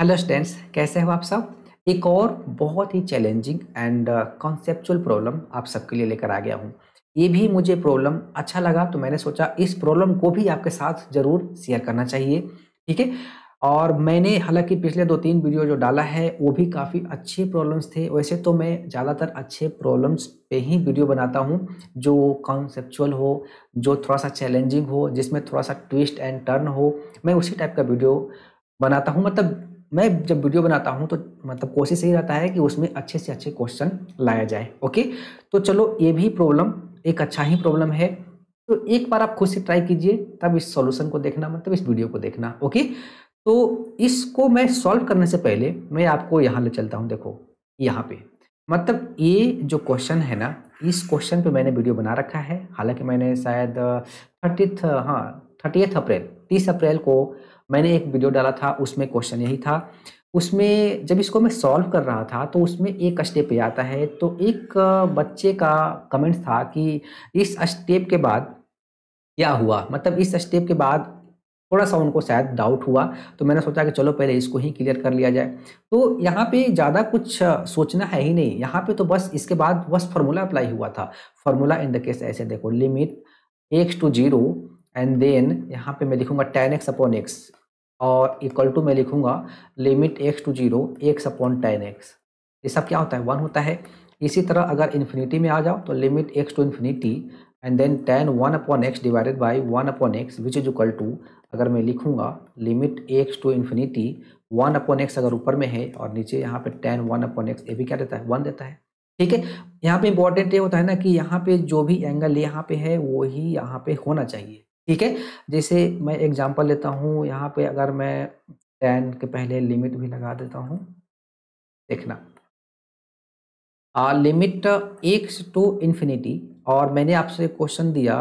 hello stands कैसे हो आप सब एक और बहुत ही चैलेंजिंग एंड कॉन्सेप्चुअल प्रॉब्लम आप सबके लिए लेकर आ गया हूँ ये भी मुझे प्रॉब्लम अच्छा लगा तो मैंने सोचा इस प्रॉब्लम को भी आपके साथ ज़रूर शेयर करना चाहिए ठीक है और मैंने हालांकि पिछले दो तीन वीडियो जो डाला है वो भी काफ़ी अच्छे प्रॉब्लम्स थे वैसे तो मैं ज़्यादातर अच्छे प्रॉब्लम्स पे ही वीडियो बनाता हूँ जो कॉन्सेप्चुअल हो जो थोड़ा सा चैलेंजिंग हो जिसमें थोड़ा सा ट्विस्ट एंड टर्न हो मैं उसी टाइप का वीडियो बनाता हूँ मतलब मैं जब वीडियो बनाता हूँ तो मतलब कोशिश यही रहता है कि उसमें अच्छे से अच्छे क्वेश्चन लाया जाए ओके तो चलो ये भी प्रॉब्लम एक अच्छा ही प्रॉब्लम है तो एक बार आप खुद से ट्राई कीजिए तब इस सॉल्यूशन को देखना मतलब इस वीडियो को देखना ओके तो इसको मैं सॉल्व करने से पहले मैं आपको यहाँ ले चलता हूँ देखो यहाँ पे मतलब ये जो क्वेश्चन है ना इस क्वेश्चन पे मैंने वीडियो बना रखा है हालांकि मैंने शायद थर्टीथ हाँ थर्टीथ अप्रैल तीस अप्रैल को मैंने एक वीडियो डाला था उसमें क्वेश्चन यही था उसमें जब इसको मैं सॉल्व कर रहा था तो उसमें एक स्टेप आता है तो एक बच्चे का कमेंट था कि इस स्टेप के बाद क्या हुआ मतलब इस स्टेप के बाद थोड़ा सा उनको शायद डाउट हुआ तो मैंने सोचा कि चलो पहले इसको ही क्लियर कर लिया जाए तो यहाँ पे ज़्यादा कुछ सोचना है ही नहीं यहाँ पे तो बस इसके बाद बस फार्मूला अप्लाई हुआ था फार्मूला इन द केस ऐसे देखो limit x to zero and then यहाँ पे मैं लिखूँगा टेन एक्स अपॉन एक्स और इक्वल टू मैं लिखूँगा limit x to zero x upon ten x ये सब क्या होता है वन होता है इसी तरह अगर इन्फिनिटी में आ जाओ तो limit x to infinity and then ten one upon x divided by one upon x which is equal to अगर मैं लिखूँगा limit x to infinity one upon x अगर ऊपर में है और नीचे यहाँ पे टेन वन अपॉन एक्स ये भी क्या देता है वन देता है ठीक है यहाँ पे इंपॉर्टेंट ये होता है ना कि यहाँ पे जो भी एंगल यहाँ पे है वो ही यहाँ पे होना चाहिए ठीक है जैसे मैं एग्जांपल लेता हूँ यहाँ पे अगर मैं टेन के पहले लिमिट भी लगा देता हूँ देखना आ, लिमिट एक टू इन्फिनिटी और मैंने आपसे क्वेश्चन दिया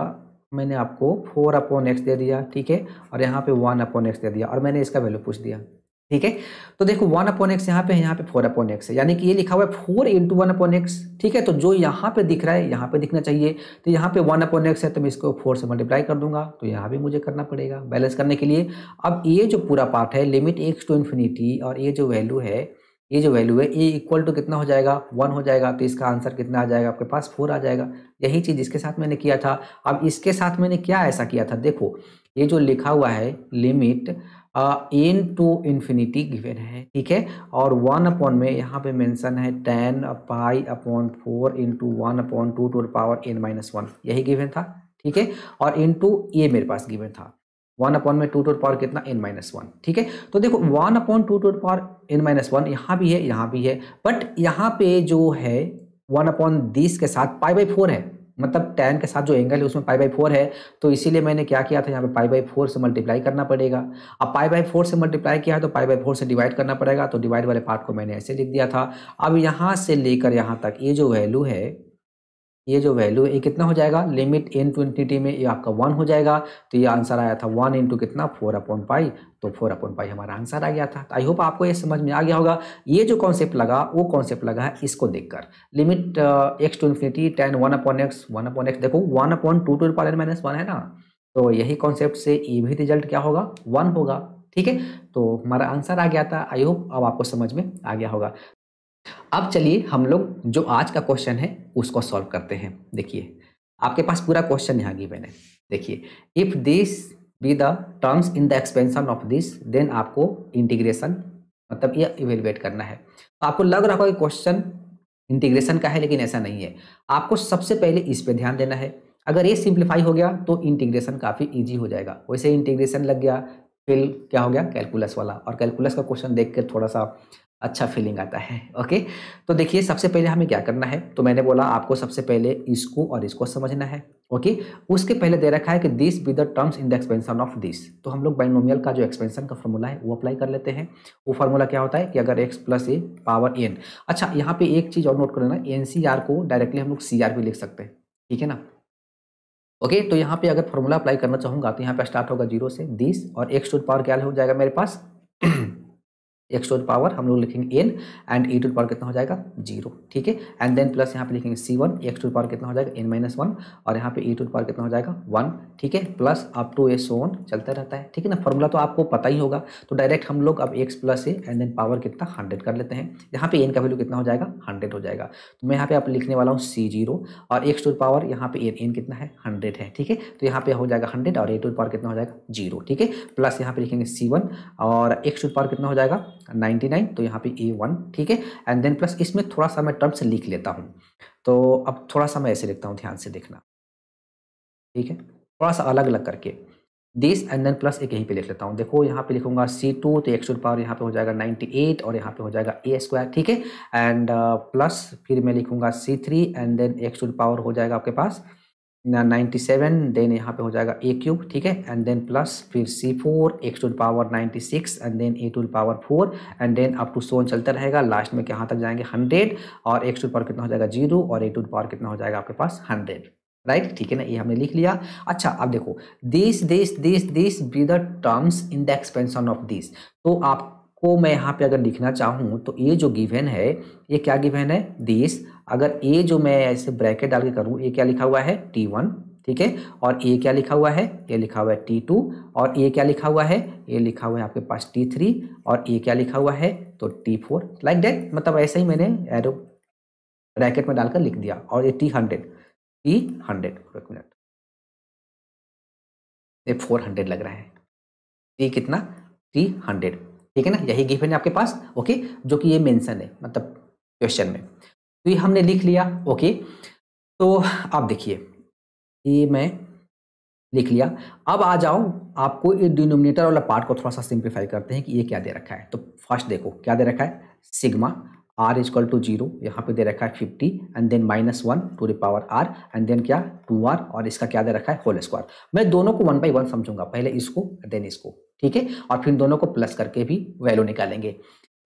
मैंने आपको फोर अपॉन एक्स दे दिया ठीक है और यहाँ पे वन अपॉन एक्स दे दिया और मैंने इसका वैल्यू पूछ दिया ठीक है तो देखो वन अपॉन एक्स यहाँ पे है यहाँ पे फोर अपॉन एक्स है यानी कि ये लिखा हुआ है four into one upon x ठीक है तो जो यहाँ पे दिख रहा है यहाँ पे दिखना चाहिए तो यहाँ पे वन अपॉन एक्स है तो मैं इसको फोर से मल्टीप्लाई कर दूंगा तो यहाँ भी मुझे करना पड़ेगा बैलेंस करने के लिए अब ये जो पूरा पार्ट है लिमिट एक्स टू इन्फिनिटी और ये जो वैल्यू है ये जो वैल्यू है ये इक्वल टू कितना हो जाएगा वन हो जाएगा तो इसका आंसर कितना आ जाएगा आपके पास फोर आ जाएगा यही चीज़ इसके साथ मैंने किया था अब इसके साथ मैंने क्या ऐसा किया था देखो ये जो लिखा हुआ है limit n to infinity given है ठीक है और वन अपॉन में यहाँ पे मेंशन है ten pi upon four into one upon two to power n minus one यही गिवेन था ठीक है और इन टू ये मेरे पास गिवेन था वन अपॉन में टू टू पावर कितना एन माइनस वन ठीक है तो देखो one upon two to power n minus one यहाँ भी है यहाँ भी है बट यहाँ पे जो है वन अपॉन दिस के साथ पाई बाई फोर है मतलब टैन के साथ जो एंगल है उसमें पाई बाई फोर है तो इसीलिए मैंने क्या किया था यहाँ पे पाई बाई फोर से मल्टीप्लाई करना पड़ेगा अब पाई बाई फोर से मल्टीप्लाई किया तो पाई बाई फोर से डिवाइड करना पड़ेगा तो डिवाइड वाले पार्ट को मैंने ऐसे लिख दिया था अब यहाँ से लेकर यहाँ तक ये यह जो वैल्यू है ये जो वैल्यू है ये कितना हो जाएगा लिमिट एन टू इन्फिनिटी में ये आपका वन हो जाएगा तो ये आंसर आया था वन इंटू कितना फोर अपॉन पाई तो फोर अपॉन पाई हमारा आंसर आ गया था आई होप आपको ये समझ में आ गया होगा ये जो कॉन्सेप्ट लगा वो कॉन्सेप्ट लगा है इसको देखकर limit x to infinity ten one upon x one upon x देखो one upon two to power minus one है ना तो यही कॉन्सेप्ट से ये भी रिजल्ट क्या होगा वन होगा ठीक है तो हमारा आंसर आ गया था आई होप अब आपको समझ में आ गया होगा अब चलिए हम लोग जो आज का क्वेश्चन है उसको सॉल्व करते हैं देखिए आपके पास पूरा क्वेश्चन यहाँ की मैंने देखिए if this be the terms in the expansion of this then आपको इंटीग्रेशन मतलब ये इवेलुएट करना है तो आपको लग रहा होगा कि क्वेश्चन इंटीग्रेशन का है लेकिन ऐसा नहीं है आपको सबसे पहले इस पे ध्यान देना है अगर ये सिंप्लीफाई हो गया तो इंटीग्रेशन काफ़ी इजी हो जाएगा वैसे इंटीग्रेशन लग गया फिल क्या हो गया कैलकुलस वाला और कैलकुलस का क्वेश्चन देख कर थोड़ा सा अच्छा फीलिंग आता है ओके तो देखिए सबसे पहले हमें क्या करना है तो मैंने बोला आपको सबसे पहले इसको और इसको समझना है ओके उसके पहले दे रखा है कि this be the terms in the expansion of this तो हम लोग बाइनोमियल का जो एक्सपेंशन का फॉर्मूला है वो अप्लाई कर लेते हैं वो फॉर्मूला क्या होता है कि अगर x plus a power n अच्छा यहाँ पे एक चीज़ और नोट कर लेना एन सी आर को डायरेक्टली हम लोग सी आर भी लिख सकते हैं ठीक है ना ओके तो यहाँ पे अगर फॉर्मूला अप्लाई करना चाहूंगा तो यहाँ पे स्टार्ट होगा जीरो से बीस और एक्स टू पावर क्या हो जाएगा मेरे पास एक्स टू पावर हम लोग लिखेंगे n and e to power कितना हो जाएगा जीरो ठीक है एंड देन प्लस यहाँ पे लिखेंगे C one X to power कितना हो जाएगा एन माइनस वन और यहाँ पे ई टू पावर कितना हो जाएगा वन ठीक है plus up to a so on चलता रहता है ठीक है ना फॉर्मूला तो आपको पता ही होगा तो डायरेक्ट हम लोग अब X plus A and then power कितना हंड्रेड कर लेते हैं यहाँ पे एन का वैल्यू कितना हो जाएगा हंड्रेड हो जाएगा तो मैं यहाँ पे आप लिखने वाला हूँ सी जीरो और एक्स टू पावर यहाँ पे एन एन कितना है हंड्रेड है ठीक है तो यहाँ पे हो जाएगा हंड्रेड और ए टू पावर कितना हो जाएगा जीरो ठीक है प्लस यहाँ पे लिखेंगे सी वन और एक्स टू पावर कितना हो जाएगा नाइन्टी नाइन तो यहाँ पे ए वन ठीक है एंड देन प्लस इसमें थोड़ा सा मैं टर्म्स लिख लेता हूँ तो अब थोड़ा सा मैं ऐसे लिखता हूँ ध्यान से देखना ठीक है थोड़ा सा अलग अलग करके दिस एंड देन प्लस एक यहीं पे लिख लेता हूँ देखो यहाँ पे लिखूंगा सी टू तो एक्स पावर यहाँ पे हो जाएगा नाइन्टी एट और यहाँ पे हो जाएगा ए स्क्वायर ठीक है एंड प्लस uh, फिर मैं लिखूंगा C three and then X to power हो जाएगा आपके पास नाइन्टी सेवन देन यहाँ पे हो जाएगा ए क्यूब ठीक है एंड देन प्लस फिर C four X to power ninety six and then A to power four and then up to so on चलता रहेगा लास्ट में कहाँ तक जाएंगे हंड्रेड और एक्स टू पावर कितना हो जाएगा जीरो और ए टू पावर कितना हो जाएगा आपके पास हंड्रेड राइट ठीक है ना ये हमने लिख लिया अच्छा अब देखो this this this this be the terms in the expansion of this तो आप को मैं यहाँ पे अगर लिखना चाहूँ तो ये जो गिवन है ये क्या गिवन है दिस अगर ए जो मैं ऐसे ब्रैकेट डाल के करूँ ये क्या लिखा हुआ है टी वन ठीक है और ए क्या लिखा हुआ है ये लिखा हुआ है टी टू और ए क्या लिखा हुआ है ये लिखा हुआ है आपके पास टी थ्री और ए क्या लिखा हुआ है तो टी फोर लाइक डेट मतलब ऐसे ही मैंने एरो ब्रैकेट में डालकर लिख दिया और ये टी हंड्रेड टी हंड्रेड एक मिनट ये फोर हंड्रेड लग रहा है टी कितना टी हंड्रेड ठीक है ना यही गिवन है आपके पास ओके जो कि ये मेंशन है मतलब क्वेश्चन में तो ये हमने लिख लिया ओके तो आप देखिए ये मैं लिख लिया अब आ जाओ आपको ये डिनोमिनेटर वाला पार्ट को थोड़ा सा सिंप्लीफाई करते हैं कि ये क्या दे रखा है तो फर्स्ट देखो क्या दे रखा है sigma R equal to zero यहाँ पे दे रखा है fifty and then minus one to the power R and then क्या टू आर और इसका क्या दे रखा है होल स्क्वायर मैं दोनों को वन बाई वन समझूंगा पहले इसको देन इसको ठीक है और फिर दोनों को प्लस करके भी वैल्यू निकालेंगे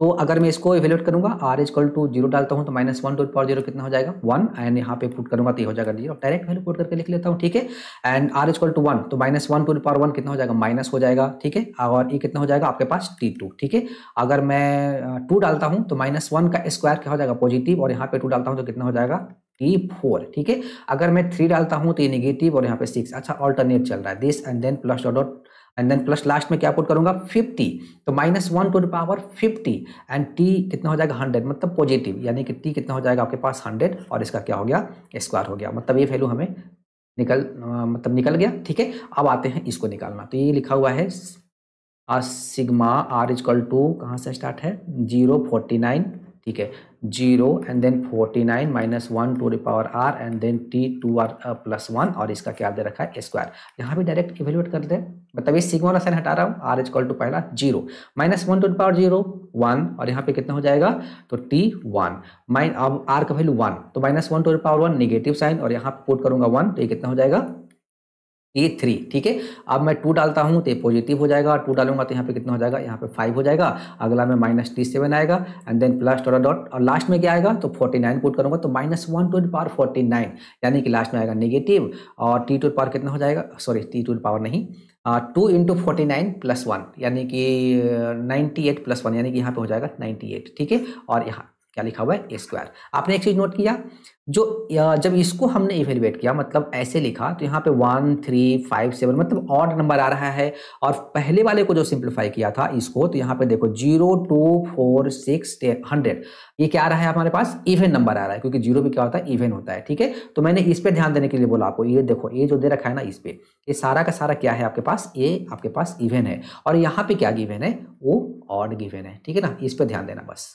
तो अगर मैं इसको इवेल्यूट करूंगा आर कल टू जीरो डालता हूँ तो minus one to power zero कितना हो जाएगा वन एंड यहाँ पे पुट करूंगा तो हो जाएगा जीरो डायरेक्ट वैल्यू पुट करके लिख लेता हूँ ठीक है and R equal to one तो minus one to power one कितना हो जाएगा माइनस हो जाएगा ठीक है और ये कितना हो जाएगा आपके पास टी टू ठीक है अगर मैं टू डालता हूँ तो माइनस वन का स्क्वायर क्या हो जाएगा पॉजिटिव और यहाँ पे टू डालता हूँ तो कितना हो जाएगा टी फोर ठीक है अगर मैं थ्री डालता हूँ तो ये निगेटिव और यहाँ पे सिक्स अच्छा ऑल्टरनेट चल रहा है this and then plus dot and then plus last में क्या पुट करूंगा 50 तो minus one to the power 50 and T कितना हो जाएगा 100 मतलब पॉजिटिव यानी कि टी कितना हो जाएगा आपके पास 100 और इसका क्या हो गया स्क्वायर हो गया मतलब ये वैल्यू हमें निकल मतलब निकल गया ठीक है अब आते हैं इसको निकालना तो ये लिखा हुआ है सिग्मा आर इजकल टू कहाँ से स्टार्ट है जीरो फोर्टी नाइन ठीक है zero and then forty nine minus one to the power R and then T two R plus one और इसका क्या दे रखा है स्क्वायर यहाँ भी डायरेक्ट इवेल्यूएट कर दे मतलब ये सिग्मा वाला साइन हटा रहा हूँ आर इज कॉल टू पहला zero minus one to power zero one और यहाँ पे कितना हो जाएगा तो टी वन माइन अब आर का वैल्यू वन तो minus one to power one negative sign और यहाँ पे पुट करूंगा वन तो ये कितना हो जाएगा ए थ्री ठीक है अब मैं टू डालता हूँ तो पॉजिटिव हो जाएगा टू डालूंगा तो यहाँ पे कितना हो जाएगा यहाँ पे फाइव हो जाएगा अगला में माइनस टी सेवन आएगा and then plus dot dot और लास्ट में क्या आएगा तो फोर्टी नाइन पुट करूंगा तो minus one to power forty nine यानी कि लास्ट में आएगा निगेटिव और टी टू पावर कितना हो जाएगा सॉरी टी टू पावर नहीं two into forty nine plus one यानी कि नाइन्टी एट प्लस वन यानी कि यहाँ पे हो जाएगा नाइन्टी एट ठीक है और यहाँ क्या लिखा हुआ है स्क्वायर आपने एक चीज नोट किया जो जब इसको हमने इवेलुएट किया मतलब ऐसे लिखा तो यहाँ पे वन थ्री फाइव सेवन मतलब ऑड नंबर आ रहा है और पहले वाले को जो सिंप्लीफाई किया था इसको तो यहाँ पे देखो zero two four six hundred ये क्या आ रहा है हमारे पास इवेंट नंबर आ रहा है क्योंकि जीरो भी क्या होता है इवेंट होता है ठीक है तो मैंने इस पर ध्यान देने के लिए बोला आपको ये देखो ये जो दे रखा है ना इस पर ये सारा का सारा क्या है आपके पास ये आपके पास इवेंट है और यहाँ पे क्या गिवेन है वो ऑड गिवेन है ठीक है ना इस पर ध्यान देना बस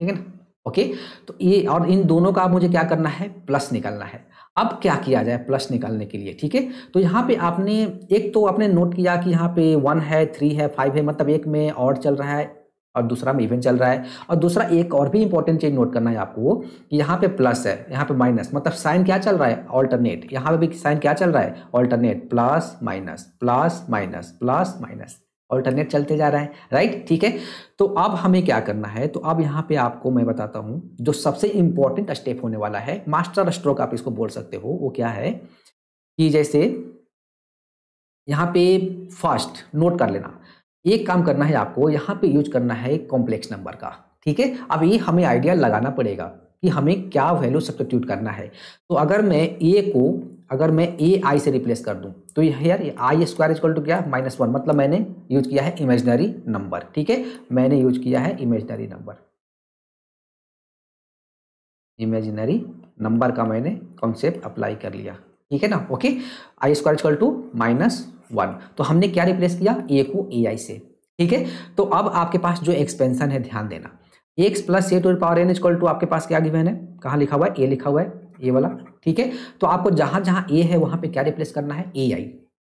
ठीक है ना ओके तो ये और इन दोनों का मुझे क्या करना है प्लस निकलना है अब क्या किया जाए प्लस निकालने के लिए ठीक है तो यहाँ पे आपने एक तो आपने नोट किया कि यहाँ पे वन है थ्री है फाइव है मतलब एक में और चल रहा है और दूसरा में इवन चल रहा है और दूसरा एक और भी इंपॉर्टेंट चीज नोट करना है आपको कि यहाँ पे प्लस है यहाँ पे माइनस मतलब साइन क्या चल रहा है ऑल्टरनेट यहाँ पे भी साइन क्या चल रहा है alternate plus minus plus minus plus minus alternate चलते जा रहा है राइट ठीक है तो अब हमें क्या करना है तो अब यहाँ पे आपको मैं बताता हूँ जो सबसे इंपॉर्टेंट स्टेप होने वाला है मास्टर स्ट्रोक आप इसको बोल सकते हो वो क्या है कि जैसे यहाँ पे फर्स्ट नोट कर लेना एक काम करना है आपको यहाँ पे यूज करना है कॉम्प्लेक्स नंबर का ठीक है अब ये हमें आइडिया लगाना पड़ेगा कि हमें क्या वैल्यू सब्सटीट्यूट करना है तो अगर मैं ए को अगर मैं ए आई से रिप्लेस कर दूं तो यह यार आई स्क्वायर इजक्वल टू क्या माइनस वन मतलब मैंने यूज किया है इमेजनरी नंबर ठीक है मैंने यूज किया है इमेजनरी नंबर इमेजनरी नंबर का मैंने कॉन्सेप्ट अप्लाई कर लिया ठीक है ना okay I square is equal to minus one तो हमने क्या रिप्लेस किया ए को ए आई से ठीक है तो अब आपके पास जो एक्सपेंशन है ध्यान देना X plus A to power N is equal to आपके पास क्या गिवन है कहाँ लिखा हुआ है ए लिखा हुआ है ये वाला ठीक है तो आपको जहां जहां ए है वहां पे क्या रिप्लेस करना है ए आई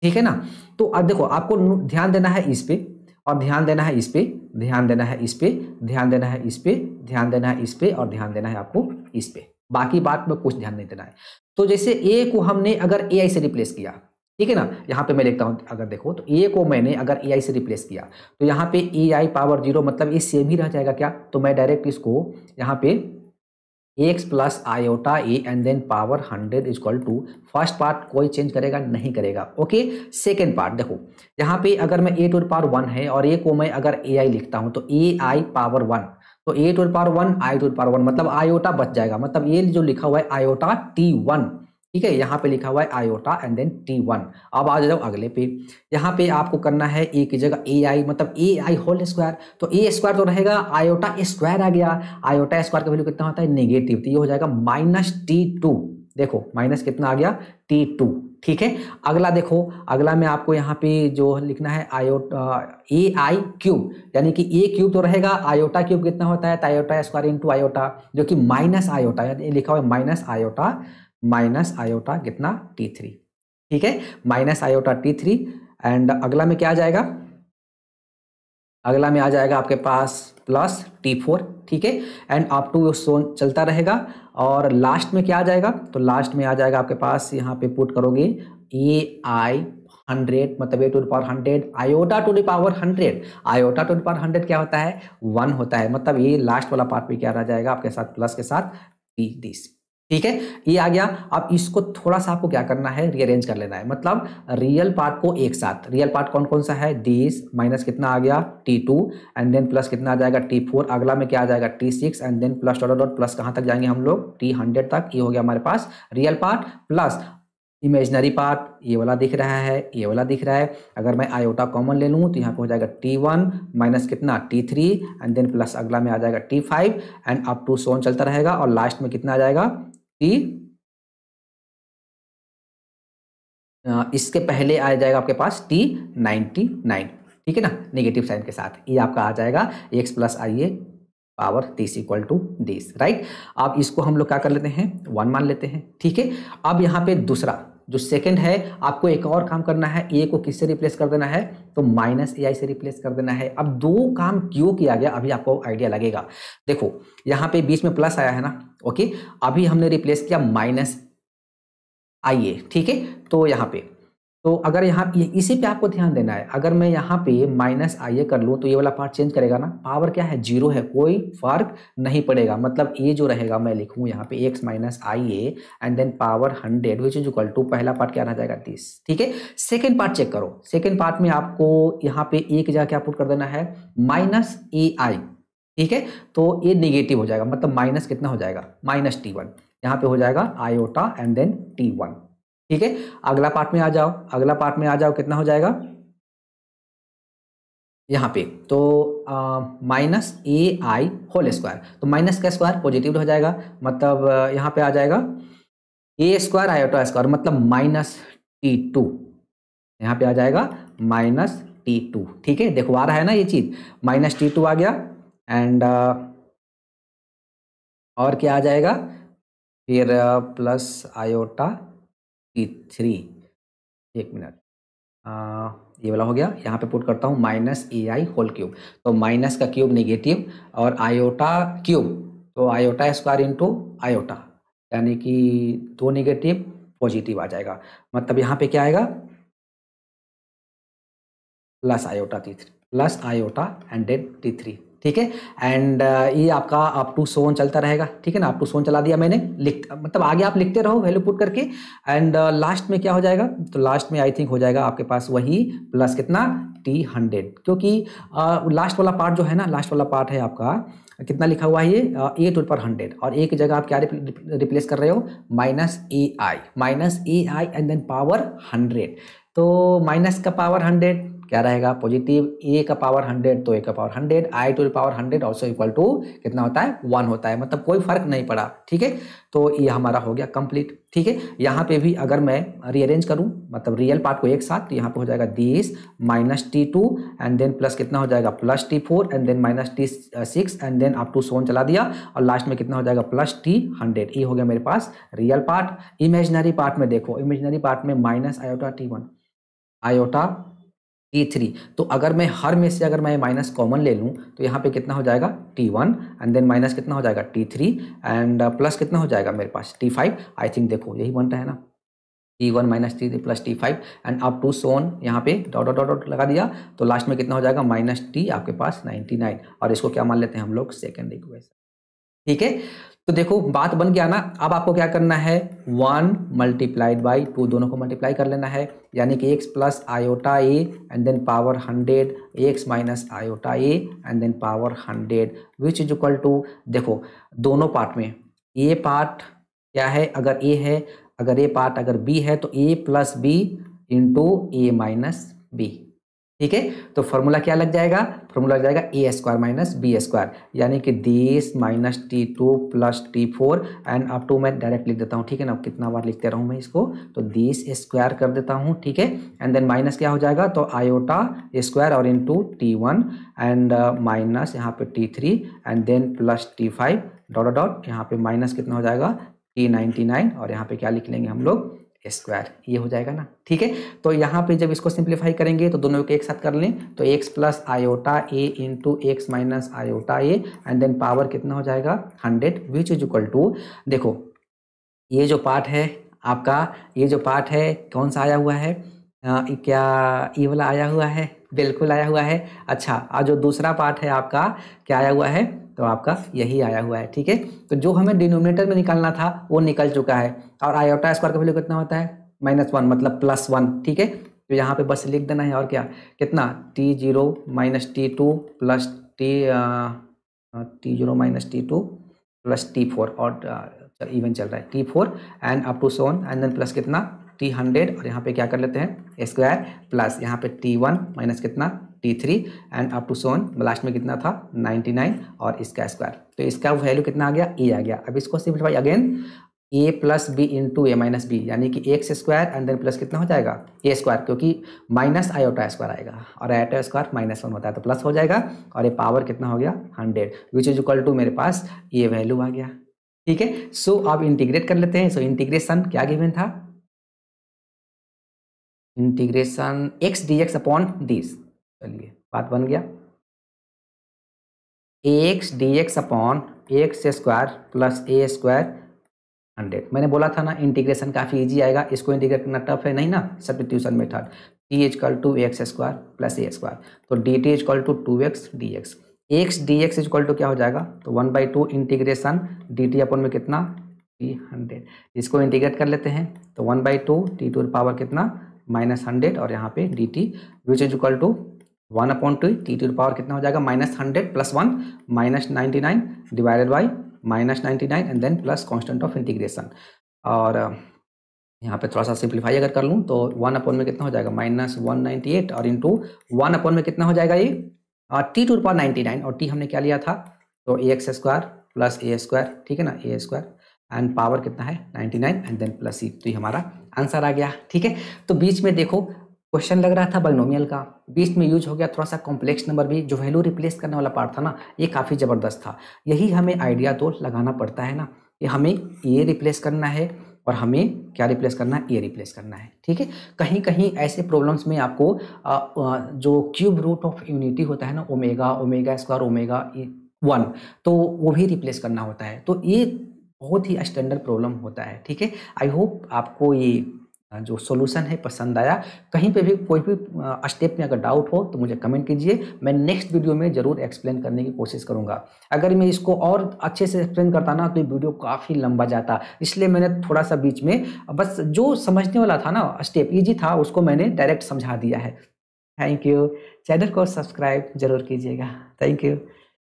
ठीक है ना तो अब देखो आपको ध्यान देना है इस पर और ध्यान देना है इस पर ध्यान देना है इस पर ध्यान देना है इस पे ध्यान देना है इस पे और ध्यान देना है आपको इस पर बाकी बात में कुछ ध्यान नहीं देना है तो जैसे ए को हमने अगर ए आई से रिप्लेस किया ठीक है ना यहाँ पे मैं लिखता हूँ अगर देखो तो ए को मैंने अगर ए आई से रिप्लेस किया तो यहाँ पे ए आई पावर जीरो मतलब ए सेम ही रह जाएगा क्या तो मैं डायरेक्ट इसको यहाँ पे X plus iota A and then power hundred is equal to first part कोई चेंज करेगा नहीं करेगा ओके सेकेंड पार्ट देखो यहाँ पे अगर मैं ए टू पावर वन है और ए को मैं अगर ए आई लिखता हूँ तो ए आई पावर वन तो A to power one I to power one मतलब आयोटा बच जाएगा मतलब ये जो लिखा हुआ है आयोटा टी वन ठीक है यहाँ पे लिखा हुआ है iota and then T one अब आ जाओ अगले पे यहाँ पे आपको करना है ए की जगह ए आई मतलब ए आई होल स्क्वायर तो ए स्क्वायर तो रहेगा आयोटा स्क्वायर आ गया आयोटा स्क्वायर का वैल्यू कितना होता है नेगेटिव तो ये हो जाएगा माइनस टी टू देखो माइनस कितना आ गया टी टू ठीक है अगला देखो अगला में आपको यहाँ पे जो लिखना है आयोटा ए आई क्यूब यानी कि ए क्यूब तो रहेगा आयोटा क्यूब कितना होता है आयोटा स्क्वायर इंटू आयोटा जो कि माइनस आयोटा लिखा हुआ है माइनस आयोटा माइनस आयोटा कितना टी थ्री ठीक है minus iota T three and अगला में क्या आ जाएगा अगला में आ जाएगा आपके पास प्लस टी फोर ठीक है एंड आप टू सोन चलता रहेगा और लास्ट में क्या आ जाएगा तो लास्ट में आ जाएगा आपके पास यहाँ पे पुट करोगे ए आई हंड्रेड मतलब A to the power hundred iota to the power hundred iota to the power hundred क्या होता है वन होता है मतलब ये लास्ट वाला पार्ट भी क्या रह जाएगा आपके साथ प्लस के साथ टी दिस ठीक है ये आ गया अब इसको थोड़ा सा आपको क्या करना है रीअरेंज कर लेना है मतलब रियल पार्ट को एक साथ रियल पार्ट कौन कौन सा है दिस माइनस कितना आ गया T two and then plus कितना आ जाएगा टी फोर अगला में क्या आ जाएगा T six and then plus dot dot plus कहाँ तक जाएंगे हम लोग टी हंड्रेड तक ये हो गया हमारे पास real part plus imaginary part ये वाला दिख रहा है ये वाला दिख रहा है अगर मैं आयोटा कॉमन ले लूँ तो यहाँ पे हो जाएगा टी वन माइनस कितना T three and then plus अगला में आ जाएगा T five and up to so on चलता रहेगा और लास्ट में कितना आ जाएगा कि इसके पहले आ जाएगा आपके पास टी नाइनटी नाइन ठीक है ना नेगेटिव साइन के साथ ये आपका आ जाएगा X plus I A power तीस इक्वल टू दिस राइट अब इसको हम लोग क्या कर लेते हैं वन मान लेते हैं ठीक है अब यहाँ पे दूसरा जो सेकंड है आपको एक और काम करना है ए को किससे रिप्लेस कर देना है तो माइनस ए आई से रिप्लेस कर देना है अब दो काम क्यों किया गया अभी आपको आइडिया लगेगा देखो यहां पे बीच में प्लस आया है ना ओके अभी हमने रिप्लेस किया माइनस आई ए ठीक है तो यहां पे तो अगर यहाँ इसी पे आपको ध्यान देना है अगर मैं यहाँ पे माइनस आई ए कर लूँ तो ये वाला पार्ट चेंज करेगा ना पावर क्या है जीरो है कोई फर्क नहीं पड़ेगा मतलब ए जो रहेगा मैं लिखूँ यहाँ पे X minus I A and then power hundred which is equal to पहला पार्ट क्या रह जाएगा तीस ठीक है सेकेंड पार्ट चेक करो सेकेंड पार्ट में आपको यहाँ पे ए की जगह क्या पुट कर देना है माइनस ए आई ठीक है तो ए निगेटिव हो जाएगा मतलब माइनस कितना हो जाएगा माइनस टी वन यहाँ पे हो जाएगा iota and then T one ठीक है अगला पार्ट में आ जाओ अगला पार्ट में आ जाओ कितना हो जाएगा यहाँ पे तो minus A I whole square तो माइनस का स्क्वायर पॉजिटिव हो जाएगा मतलब यहाँ पे आ जाएगा ए स्क्वायर आयोटा स्क्वायर मतलब माइनस टी टू यहाँ पे आ जाएगा माइनस टी टू ठीक है देखो आ रहा है ना ये चीज़ माइनस टी टू आ गया एंड और क्या आ जाएगा फिर प्लस आयोटा थ्री एक मिनट ये वाला हो गया यहाँ पे पुट करता हूँ minus A I whole cube तो माइनस का क्यूब नेगेटिव और आयोटा क्यूब तो आयोटा स्क्वायर इंटू आयोटा यानी कि दो नेगेटिव पॉजिटिव आ जाएगा मतलब यहाँ पे क्या आएगा plus iota T three plus iota and then T three ठीक है एंड uh, ये आपका अप टू सोन चलता रहेगा ठीक है ना अप टू सोन चला दिया मैंने लिख मतलब आगे आप लिखते रहो वैल्यू पुट करके एंड लास्ट uh, में क्या हो जाएगा तो लास्ट में आई थिंक हो जाएगा आपके पास वही प्लस कितना टी हंड्रेड क्योंकि लास्ट uh, वाला पार्ट जो है ना लास्ट वाला पार्ट है आपका कितना लिखा हुआ है ये एट पर हंड्रेड और एक जगह आप क्या रिप्लेस कर रहे हो minus A I minus A I and then power hundred तो माइनस का पावर हंड्रेड क्या रहेगा पॉजिटिव ए का पावर हंड्रेड तो ए का power hundred I to power hundred also equal to कितना होता है वन होता है मतलब कोई फर्क नहीं पड़ा ठीक है तो ये हमारा हो गया कंप्लीट ठीक है यहाँ पे भी अगर मैं रीअरेंज करूँ मतलब रियल पार्ट को एक साथ तो यहाँ पे हो जाएगा this minus T two and then plus कितना हो जाएगा plus T four and then minus T six and then up to so on चला दिया और लास्ट में कितना हो जाएगा प्लस टी हंड्रेड ये हो गया मेरे पास रियल पार्ट इमेजनरी पार्ट में देखो इमेजनरी पार्ट में minus iota T one iota T three तो अगर मैं हर में से अगर मैं माइनस कॉमन ले लूँ तो यहाँ पे कितना हो जाएगा T one and then minus कितना हो जाएगा टी थ्री एंड प्लस कितना हो जाएगा मेरे पास टी फाइव आई थिंक देखो यही बन रहा है ना T one minus T plus T five and up to so on यहाँ पे डॉट डॉट डॉट लगा दिया तो लास्ट में कितना हो जाएगा माइनस टी आपके पास नाइनटी नाइन और इसको क्या मान लेते हैं हम लोग सेकेंड इक्वेशन ठीक है तो देखो बात बन गया ना अब आपको क्या करना है वन मल्टीप्लाइड बाई टू दोनों को मल्टीप्लाई कर लेना है यानी कि X plus iota A and then power hundred X minus iota A and then power hundred which is equal to देखो दोनों पार्ट में ए पार्ट क्या है अगर ए है अगर ए पार्ट अगर बी है तो A plus B into A minus B ठीक है तो फॉर्मूला क्या लग जाएगा फॉर्मूला लग जाएगा A square minus B square यानी कि this minus T two plus T four and अब टू मैं डायरेक्ट लिख देता हूँ ठीक है ना कितना बार लिखते रहूँ मैं इसको तो दिस स्क्वायर कर देता हूँ ठीक है एंड देन माइनस क्या हो जाएगा तो आयोटा स्क्वायर और into T one and minus यहाँ पे T three and then plus T five dot dot यहाँ पे माइनस कितना हो जाएगा टी नाइनटी नाइन और यहाँ पे क्या लिख लेंगे हम लोग स्क्वायर ये हो जाएगा ना ठीक है तो यहाँ पे जब इसको सिंप्लीफाई करेंगे तो दोनों को एक साथ कर लें तो X plus iota A into X minus iota A and then power कितना हो जाएगा hundred which is equal to देखो ये जो पार्ट है आपका ये जो पार्ट है कौन सा आया हुआ है आ, क्या ये e वाला आया हुआ है बिल्कुल आया हुआ है अच्छा और जो दूसरा पार्ट है आपका क्या आया हुआ है तो आपका यही आया हुआ है ठीक है तो जो हमें डिनोमिनेटर में निकालना था वो निकल चुका है और आयोटा स्क्वायर का वैल्यू कितना होता है माइनस वन मतलब प्लस वन ठीक है तो यहाँ पे बस लिख देना है और क्या कितना T zero minus T two plus T T zero minus T two plus T four और इवन चल रहा है T four and up to seven and then plus कितना टी हंड्रेड और यहाँ पे क्या कर लेते हैं स्क्वायर प्लस यहाँ पे टी वन माइनस कितना T three and up to so on last में कितना था नाइन्टी नाइन और इसका स्क्वायर तो इसका वैल्यू कितना आ गया ए आ गया अब इसको simplify again A plus B into A minus B यानी कि X square and then plus कितना हो जाएगा ए स्क्वायर क्योंकि माइनस आयोटा स्क्वायर आएगा और आयोटा स्क्वायर माइनस वन होता है तो प्लस हो जाएगा और ये पावर कितना हो गया hundred which is equal to मेरे पास ये वैल्यू आ गया ठीक है सो आप इंटीग्रेट कर लेते हैं सो इंटीग्रेशन क्या गिवन था integration X D X upon this चलिए बात बन गया A X D X upon A x square plus A square hundred मैंने बोला था ना इंटीग्रेशन काफ़ी इजी आएगा इसको इंटीग्रेट करना टफ है नहीं ना सब substitution method t equal to x square plus A square तो d t equal to two x D x x D x is equal to क्या हो जाएगा तो one by two integration d t upon में कितना T hundred इसको integrate कर लेते हैं तो one by two t to power कितना माइनस हंड्रेड और यहाँ पे d t which is equal to one upon two t to power कितना हो जाएगा minus hundred plus one minus ninety nine divided by minus ninety nine and then plus constant of integration और यहाँ पे थोड़ा सा सिंप्लीफाई अगर कर लूँ तो वन अपॉन में कितना हो जाएगा माइनस वन नाइन्टी एट और इंटू वन अपॉन में कितना हो जाएगा ये t to power ninety nine और टी हमने क्या लिया था तो a x square plus A square ठीक है ना ए स्क्वायर एंड पावर कितना है nine and then plus c e, तो ये हमारा आंसर आ गया ठीक है तो बीच में देखो क्वेश्चन लग रहा था बाइनोमियल का बीच में यूज हो गया थोड़ा सा कॉम्प्लेक्स नंबर भी जो वैल्यू रिप्लेस करने वाला पार्ट था ना ये काफ़ी ज़बरदस्त था यही हमें आइडिया तो लगाना पड़ता है ना कि हमें ये रिप्लेस करना है और हमें क्या रिप्लेस करना है ये रिप्लेस करना है ठीक है कहीं कहीं ऐसे प्रॉब्लम्स में आपको आ, आ, जो क्यूब रूट ऑफ यूनिटी होता है ना omega omega square omega one तो वो भी रिप्लेस करना होता है तो ये बहुत ही स्टैंडर्ड प्रॉब्लम होता है ठीक है आई होप आपको ये हाँ, जो सोल्यूशन है पसंद आया कहीं पे भी कोई भी स्टेप में अगर डाउट हो तो मुझे कमेंट कीजिए मैं नेक्स्ट वीडियो में ज़रूर एक्सप्लेन करने की कोशिश करूँगा अगर मैं इसको और अच्छे से एक्सप्लेन करता ना तो ये वीडियो काफ़ी लंबा जाता इसलिए मैंने थोड़ा सा बीच में बस जो समझने वाला था ना स्टेप ईजी था उसको मैंने डायरेक्ट समझा दिया है थैंक यू चैनल को सब्सक्राइब जरूर कीजिएगा थैंक यू